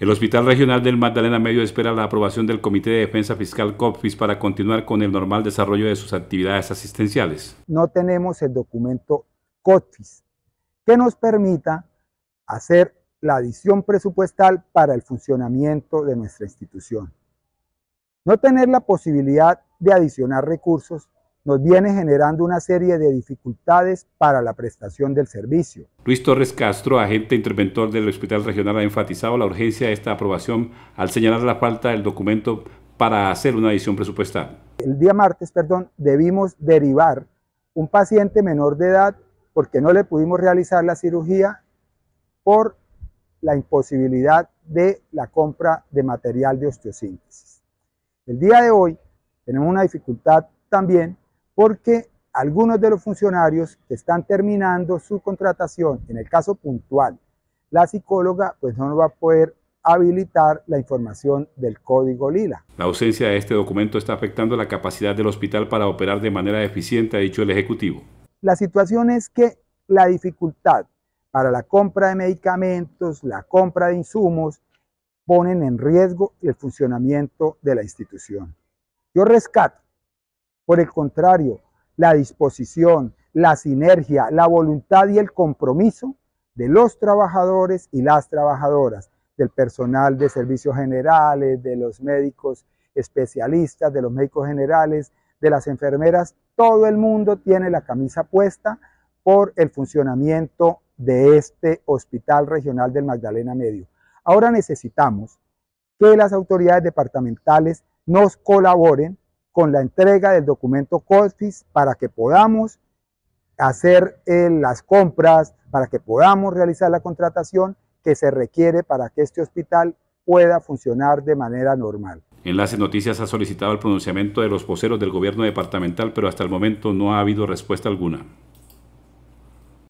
El Hospital Regional del Magdalena Medio espera la aprobación del Comité de Defensa Fiscal COPFIS para continuar con el normal desarrollo de sus actividades asistenciales. No tenemos el documento COPFIS que nos permita hacer la adición presupuestal para el funcionamiento de nuestra institución. No tener la posibilidad de adicionar recursos nos viene generando una serie de dificultades para la prestación del servicio. Luis Torres Castro, agente interventor del Hospital Regional, ha enfatizado la urgencia de esta aprobación al señalar la falta del documento para hacer una edición presupuestal. El día martes, perdón, debimos derivar un paciente menor de edad porque no le pudimos realizar la cirugía por la imposibilidad de la compra de material de osteosíntesis. El día de hoy tenemos una dificultad también porque algunos de los funcionarios que están terminando su contratación, en el caso puntual, la psicóloga pues no va a poder habilitar la información del código Lila. La ausencia de este documento está afectando la capacidad del hospital para operar de manera eficiente, ha dicho el Ejecutivo. La situación es que la dificultad para la compra de medicamentos, la compra de insumos, ponen en riesgo el funcionamiento de la institución. Yo rescato por el contrario, la disposición, la sinergia, la voluntad y el compromiso de los trabajadores y las trabajadoras, del personal de servicios generales, de los médicos especialistas, de los médicos generales, de las enfermeras, todo el mundo tiene la camisa puesta por el funcionamiento de este Hospital Regional del Magdalena Medio. Ahora necesitamos que las autoridades departamentales nos colaboren con la entrega del documento Cofis para que podamos hacer eh, las compras, para que podamos realizar la contratación que se requiere para que este hospital pueda funcionar de manera normal. Enlace Noticias ha solicitado el pronunciamiento de los voceros del gobierno departamental, pero hasta el momento no ha habido respuesta alguna.